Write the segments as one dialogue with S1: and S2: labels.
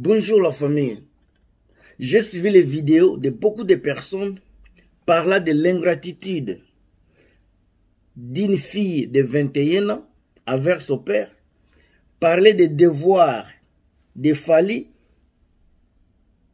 S1: Bonjour la famille. J'ai suivi les vidéos de beaucoup de personnes parlant de l'ingratitude d'une fille de 21 ans envers son père, parler des devoirs, des falis,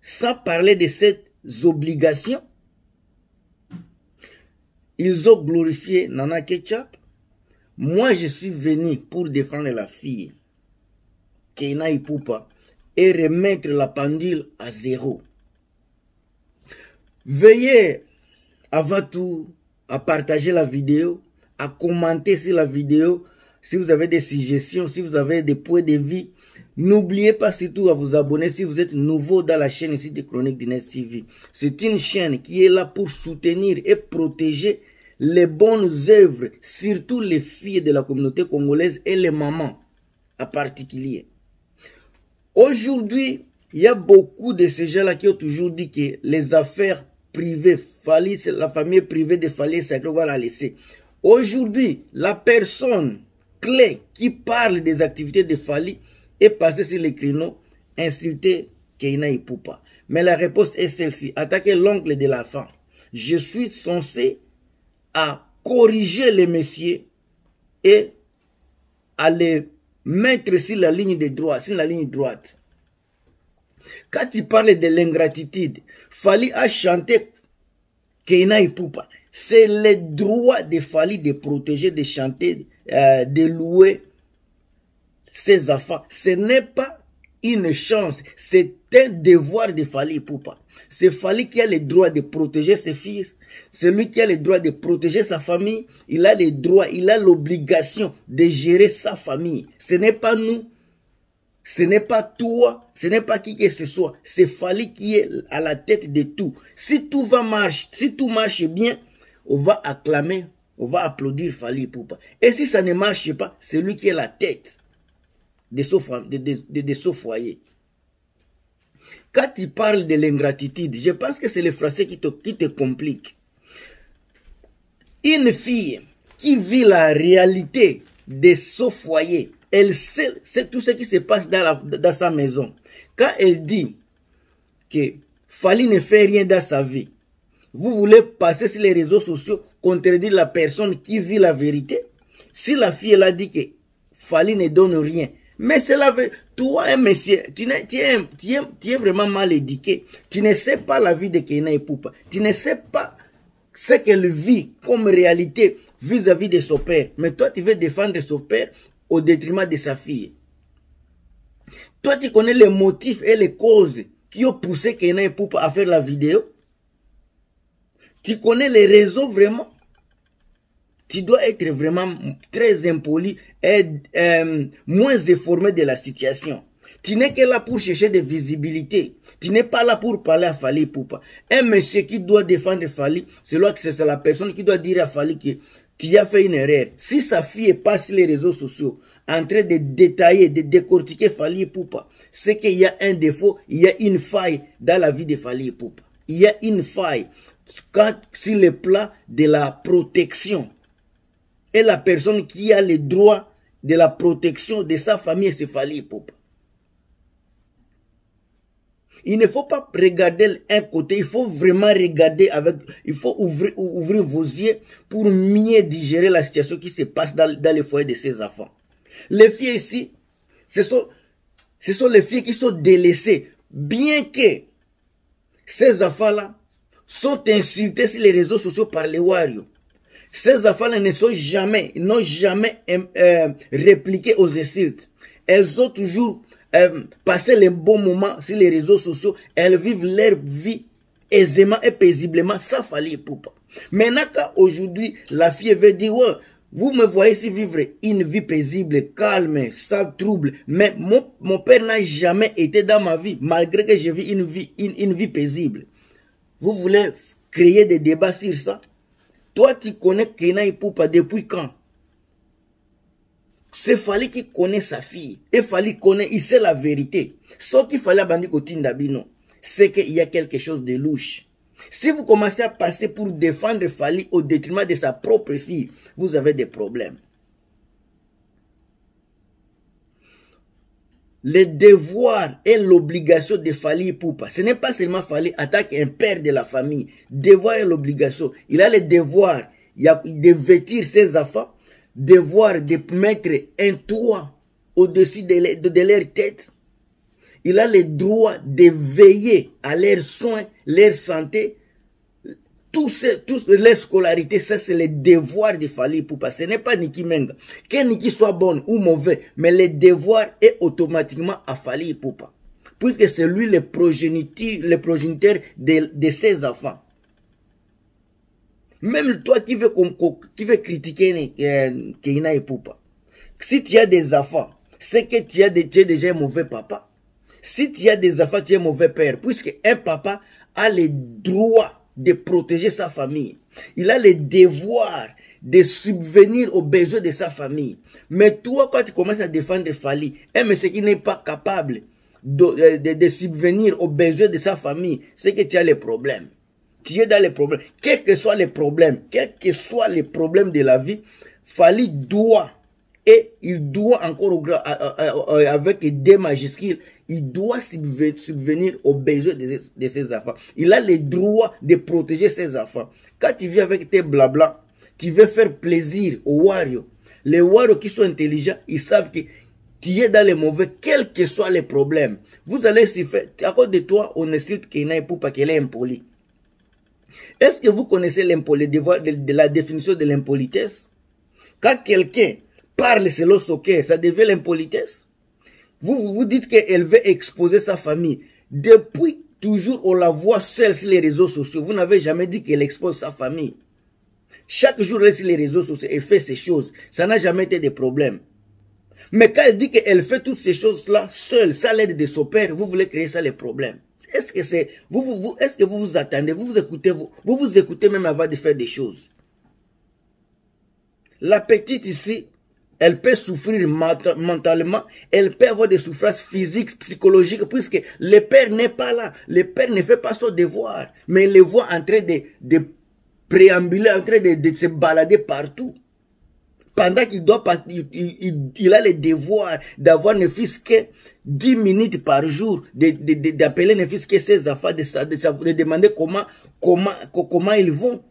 S1: sans parler de ses obligations. Ils ont glorifié Nana Ketchup. Moi, je suis venu pour défendre la fille. Kena Ipupa et remettre la pendule à zéro. Veillez avant tout à partager la vidéo, à commenter sur la vidéo, si vous avez des suggestions, si vous avez des points de vie. N'oubliez pas surtout à vous abonner si vous êtes nouveau dans la chaîne ici de Chronique C'est une chaîne qui est là pour soutenir et protéger les bonnes œuvres, surtout les filles de la communauté congolaise et les mamans en particulier. Aujourd'hui, il y a beaucoup de ces gens-là qui ont toujours dit que les affaires privées, la famille privée de Fali, c'est qu'on va la laisser. Aujourd'hui, la personne clé qui parle des activités de Fali est passée sur les créneaux, insultée Keina pas. Mais la réponse est celle-ci. Attaquer l'oncle de la femme. Je suis censé à corriger les messieurs et à les mettre sur la ligne de droite, sur la ligne droite. Quand tu parles de l'ingratitude, Fali a chanté poupa. C'est le droit de Fali de protéger, de chanter, euh, de louer ses enfants. Ce n'est pas une chance, c'est un devoir de Fali Poupa. C'est Fali qui a le droit de protéger ses fils. C'est lui qui a le droit de protéger sa famille. Il a le droit, il a l'obligation de gérer sa famille. Ce n'est pas nous. Ce n'est pas toi, ce n'est pas qui que ce soit. C'est Fali qui est à la tête de tout. Si tout va marcher, si tout marche bien, on va acclamer, on va applaudir Fali Poupa. Et si ça ne marche pas, c'est lui qui est la tête de ce foyer. Quand tu parles de l'ingratitude, je pense que c'est le français qui te, qui complique. Une fille qui vit la réalité de ce foyer, elle sait, tout ce qui se passe dans, la, dans sa maison. Quand elle dit que Fali ne fait rien dans sa vie, vous voulez passer sur les réseaux sociaux, contredire la personne qui vit la vérité Si la fille, elle a dit que Fali ne donne rien, mais cela veut, toi, monsieur, tu es, tu, es, vraiment mal éduqué. Tu ne sais pas la vie de Kena et Poupa. Tu ne sais pas ce qu'elle vit comme réalité vis-à-vis de son père. Mais toi, tu veux défendre son père au détriment de sa fille. Toi, tu connais les motifs et les causes qui ont poussé Kena et Poupa à faire la vidéo. Tu connais les raisons vraiment tu dois être vraiment très impoli et euh, moins informé de la situation. Tu n'es que là pour chercher de visibilité. Tu n'es pas là pour parler à Fali Poupa. Un monsieur qui doit défendre Fali, c'est la personne qui doit dire à Fali que tu as fait une erreur. Si sa fille est pas les réseaux sociaux en train de détailler, de décortiquer Fali Poupa, c'est qu'il y a un défaut, il y a une faille dans la vie de Fali Poupa. Il y a une faille sur le plan de la protection est la personne qui a le droit de la protection de sa famille c'est ses Il ne faut pas regarder un côté, il faut vraiment regarder avec, il faut ouvrir, vos yeux pour mieux digérer la situation qui se passe dans, les foyers de ces enfants. Les filles ici, ce sont, ce sont les filles qui sont délaissées, bien que ces enfants-là sont insultés sur les réseaux sociaux par les Wario. Ces affaires ne sont jamais, n'ont jamais euh, euh, répliqué aux insultes. Elles ont toujours euh, passé les bons moments sur les réseaux sociaux. Elles vivent leur vie aisément et paisiblement, ça fallait pour pas. Maintenant aujourd'hui, la fille veut dire, ouais, vous me voyez si vivre une vie paisible, calme, sans trouble. Mais mon, père n'a jamais été dans ma vie, malgré que j'ai vis une vie, une vie paisible. Vous voulez créer des débats sur ça toi, tu connais Kenai Poupa depuis quand C'est Fali qui connaît sa fille. Et Fali connaît, il sait la vérité. Ce qu'il fallait abandonner au Tindabino, c'est qu'il y a quelque chose de louche. Si vous commencez à passer pour défendre Fali au détriment de sa propre fille, vous avez des problèmes. le devoir et l'obligation de Fali Poupa. Ce n'est pas seulement Fali attaque un père de la famille. Devoir et l'obligation. Il a le devoir de vêtir ses enfants, devoir de mettre un toit au-dessus de, leur tête. Il a le droit de veiller à leurs soins, leur santé, tous, les scolarités, ça c'est le devoir de Fali Poupa. Ce n'est pas Niki Menga. Que Niki soit bon ou mauvais, mais le devoir est automatiquement à Fali Poupa. Puisque c'est lui le progéniteur, le de, ses enfants. Même toi qui veux, qui veux critiquer euh, Keina et Poupa, si tu as des enfants, c'est que tu, as tu es déjà un mauvais papa. Si tu as des enfants, tu es un mauvais père. Puisque un papa a les droits de protéger sa famille. Il a le devoir de subvenir aux besoins de sa famille. Mais toi, quand tu commences à défendre Fali, mais ce qui n'est pas capable euh, de, subvenir aux besoins de sa famille, c'est que tu as les problèmes. Tu es dans les problèmes. Quels que soient les problèmes, quels que soient les problèmes de la vie, Fali doit et il doit encore, avec des majuscules, il doit subvenir aux besoins de ses enfants. Il a le droit de protéger ses enfants. Quand tu viens avec tes blabla, tu veux faire plaisir aux Wario. Les Wario qui sont intelligents, ils savent que tu es dans les mauvais, quels que soient les problèmes. Vous allez s'y faire. À cause de toi, on ne qu'il qu'il a pas qu'elle est impolie. Est-ce que vous connaissez la définition de l'impolitesse Quand quelqu'un parle c'est le soccer, ça devient l'impolitesse. Vous, vous dites qu'elle veut exposer sa famille. Depuis toujours, on la voit seule sur les réseaux sociaux. Vous n'avez jamais dit qu'elle expose sa famille. Chaque jour, elle est sur les réseaux sociaux et fait ces choses. Ça n'a jamais été des problèmes. Mais quand elle dit qu'elle fait toutes ces choses-là seule, sans l'aide de son père, vous voulez créer ça les problèmes. Est-ce que c'est vous, vous, est que vous vous attendez, vous vous écoutez, vous, vous vous écoutez même avant de faire des choses. La petite ici, elle peut souffrir mentalement, elle peut avoir des souffrances physiques, psychologiques, puisque le père n'est pas là. Le père ne fait pas son devoir, mais il le voit en train de, préambuler, en train de, se balader partout. Pendant qu'il doit passer. il, a le devoir d'avoir ne fils que 10 minutes par jour, d'appeler de, ne fils que ses affaires, de, de, demander comment, comment, comment ils vont.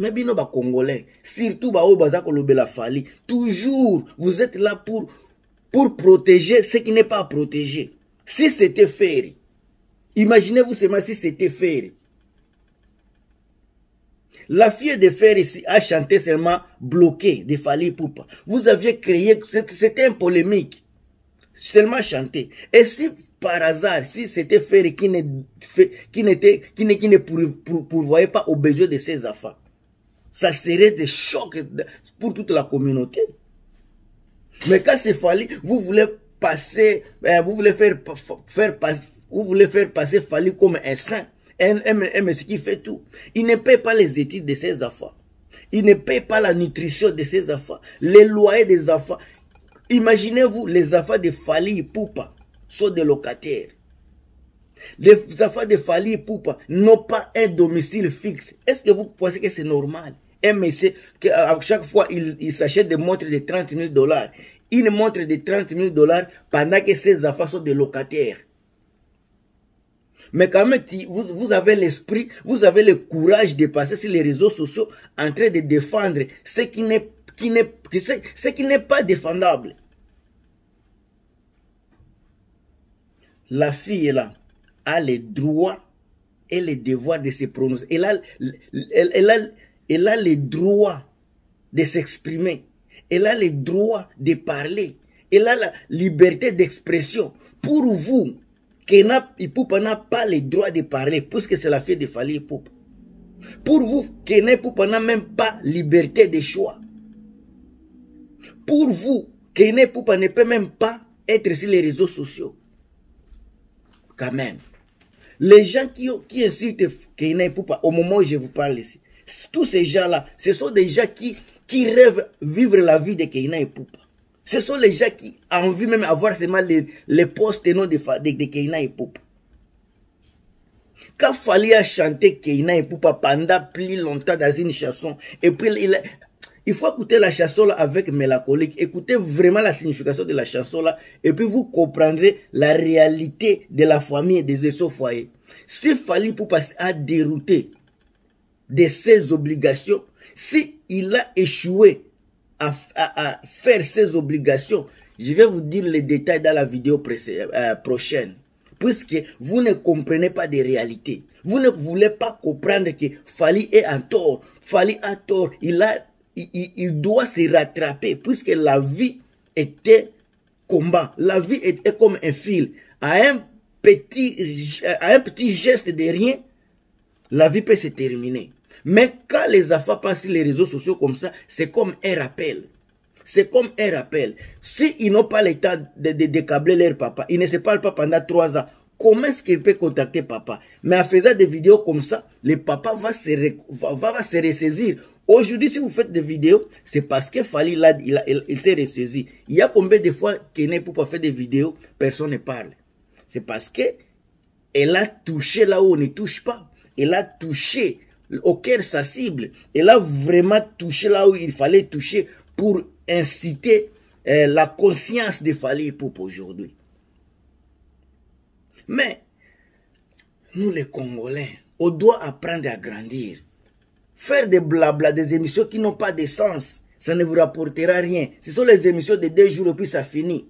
S1: Mais Mais bino Congolais, surtout baoyo baza kolobela fali toujours vous êtes là pour, pour protéger ce qui n'est pas protégé. si c'était Ferry, imaginez-vous seulement si c'était Ferry. la fille de fer ici a chanté seulement bloqué de Fali pas. Vous aviez créé, c'était un polémique. Seulement chanté. Et si par hasard, si c'était Ferry qui ne, qui n'était, qui qui ne pourvoyait pas au besoin de ses affaires, ça serait des chocs pour toute la communauté. Mais quand c'est Fali, vous voulez passer, ben, vous voulez faire, faire, vous voulez faire passer Fali comme un saint, un, un, qui fait tout. Il ne paye pas les études de ses affaires. Il ne paye pas la nutrition de ses affaires, les loyers des affaires. Imaginez-vous, les affaires de Fali et Poupa sont des locataires. Les affaires de Fali et Poupa n'ont pas un domicile fixe. Est-ce que vous pensez que c'est normal? un euh, à chaque fois, il, il s'achète des montres de 30 000 dollars. Une montre de 30 000 dollars pendant que ses affaires sont des locataires. Mais quand même, vous, avez l'esprit, vous avez le courage de passer sur les réseaux sociaux en train de défendre ce qui n'est qui n'est ce qui n'est pas défendable. La fille là a les droits et les devoirs de se prononcer. Elle a, elle, elle a elle a le droit de s'exprimer. Elle a le droit de parler. Elle a la liberté d'expression. Pour vous, Kena n'a pas le droit de parler puisque c'est la des de Fali Poupa. Pour vous, Kena n'a même pas liberté de choix. Pour vous, Kena Poupa ne peut même pas être sur les réseaux sociaux. Quand même. Les gens qui, qui insultent Kena Poupa, au moment où je vous parle ici, tous ces gens-là, ce sont des gens qui, qui rêvent vivre la vie de Keina et Poupa. Ce sont les gens qui ont envie même avoir seulement les, les postes de, de, et Poupa. Quand Fali a chanté Keina et Poupa pendant plus longtemps dans une chanson, et puis il, faut écouter la chanson avec mélancolique, écoutez vraiment la signification de la chanson là, et puis vous comprendrez la réalité de la famille et des foyers. Si Fali Poupa a dérouté de ses obligations, si il a échoué à, faire ses obligations, je vais vous dire les détails dans la vidéo euh, euh, prochaine. Puisque vous ne comprenez pas des réalités. Vous ne voulez pas comprendre que Fali est en tort. Fali a tort. Il, doit se rattraper. Puisque la vie était combat. La vie était comme un fil. À un petit, à un petit geste de rien, la vie peut se terminer. Mais quand les affaires passent sur les réseaux sociaux comme ça, c'est comme un rappel. C'est comme un rappel. S'ils n'ont pas le temps de décabler leur papa, ils ne se parlent pas pendant trois ans, comment est-ce qu'ils peuvent contacter papa Mais en faisant des vidéos comme ça, les papa va se, va se ressaisir. Aujourd'hui, si vous faites des vidéos, c'est parce que Fali, il, il, s'est ressaisi. Il y a combien de fois qu'elle pour pas faire des vidéos, personne ne parle. C'est parce que elle a touché là où on ne touche pas. Elle a touché au cœur sa cible. Et là, vraiment touché là où il fallait toucher pour inciter euh, la conscience des fallait pour aujourd'hui. Mais, nous les Congolais, on doit apprendre à grandir. Faire des blabla, des émissions qui n'ont pas de sens, ça ne vous rapportera rien. Ce sont les émissions de deux jours et puis ça finit.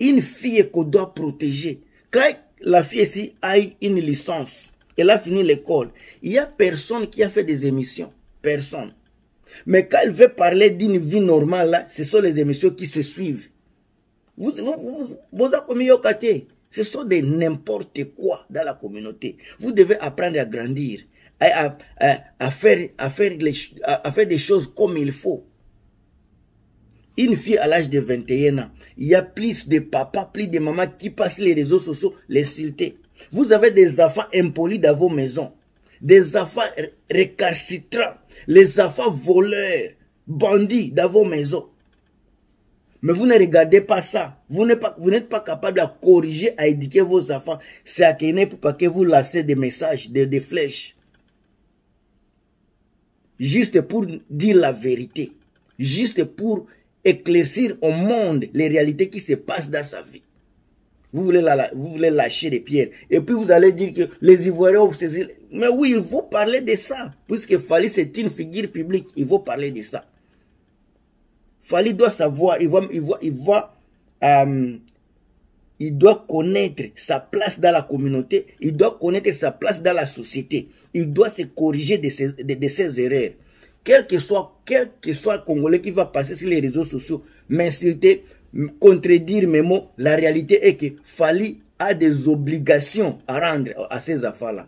S1: Une fille qu'on doit protéger. Quand la fille ici a une licence, elle a fini l'école. Il n'y a personne qui a fait des émissions. Personne. Mais quand elle veut parler d'une vie normale, là, ce sont les émissions qui se suivent. Vous, vous, vous, ce sont des n'importe quoi dans la communauté. Vous devez apprendre à grandir, à, à, à, faire, à faire des choses comme il faut. Une fille à l'âge de 21 ans, il y a plus de papas, plus de mamans qui passent les réseaux sociaux l'insulter. Vous avez des enfants impolis dans vos maisons. Des enfants récarcitrants. Les enfants voleurs, bandits dans vos maisons. Mais vous ne regardez pas ça. Vous n'êtes pas, pas, capable de corriger, à éduquer vos enfants. C'est à Kené pour pas que vous lassiez des messages, des flèches. Juste pour dire la vérité. Juste pour éclaircir au monde les réalités qui se passent dans sa vie. Vous voulez, la, vous voulez lâcher des pierres. Et puis vous allez dire que les Ivoiriens ont saisi. Mais oui, il faut parler de ça. Puisque Fali, c'est une figure publique. Il faut parler de ça. Fali doit savoir, il, il, euh, il, doit connaître sa place dans la communauté, il doit connaître sa place dans la société, il doit se corriger de ses, erreurs. Quel que soit, quel que soit Congolais qui va passer sur les réseaux sociaux, m'insulter, contredire mes mots, la réalité est que Fali a des obligations à rendre à ses affaires-là.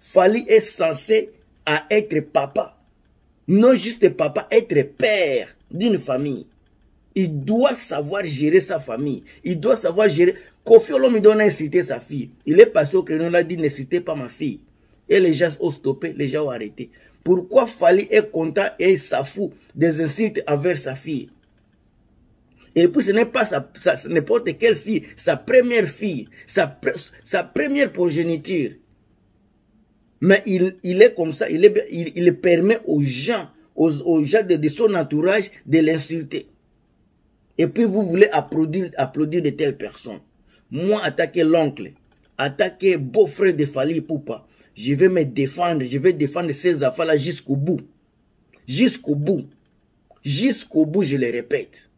S1: Fali est censé à être papa. Non juste papa, être père d'une famille. Il doit savoir gérer sa famille. Il doit savoir gérer. Kofi Olomidon a incité sa fille. Il est passé au créneau, il a dit ne pas ma fille. Et les gens ont stoppé, les gens ont arrêté. Pourquoi Fali est content et s'affoue des insultes envers sa fille et puis ce n'est pas sa, n'importe quelle fille, sa première fille, sa, première progéniture. Mais il, est comme ça, il, est, permet aux gens, aux, gens de, son entourage de l'insulter. Et puis vous voulez applaudir, applaudir de telles personnes. Moi, attaquer l'oncle, attaquer beau-frère de Fali Poupa, je vais me défendre, je vais défendre ces affaires-là jusqu'au bout. Jusqu'au bout. Jusqu'au bout, je le répète.